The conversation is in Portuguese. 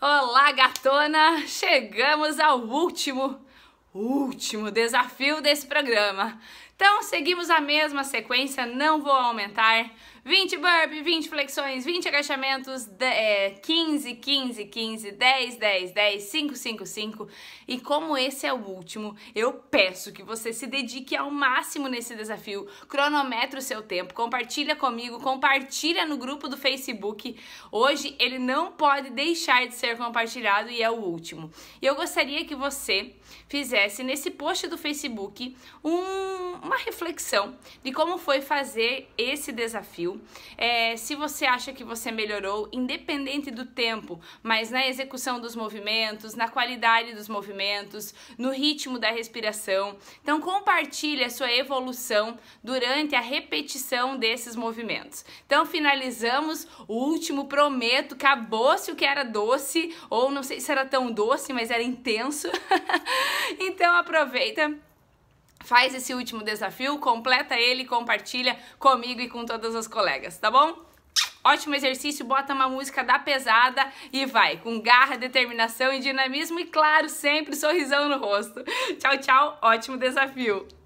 Olá, gatona! Chegamos ao último, último desafio desse programa. Então, seguimos a mesma sequência, não vou aumentar. 20 burpees, 20 flexões, 20 agachamentos, 15, 15, 15, 10, 10, 10, 5, 5, 5. E como esse é o último, eu peço que você se dedique ao máximo nesse desafio, cronometre o seu tempo, compartilha comigo, compartilha no grupo do Facebook. Hoje ele não pode deixar de ser compartilhado e é o último. E eu gostaria que você fizesse nesse post do Facebook um, uma reflexão de como foi fazer esse desafio. É, se você acha que você melhorou, independente do tempo, mas na execução dos movimentos, na qualidade dos movimentos, no ritmo da respiração. Então compartilhe a sua evolução durante a repetição desses movimentos. Então finalizamos o último prometo, acabou-se o que era doce, ou não sei se era tão doce, mas era intenso. então aproveita Faz esse último desafio, completa ele, compartilha comigo e com todas as colegas, tá bom? Ótimo exercício, bota uma música da pesada e vai, com garra, determinação e dinamismo e claro, sempre sorrisão no rosto. Tchau, tchau, ótimo desafio.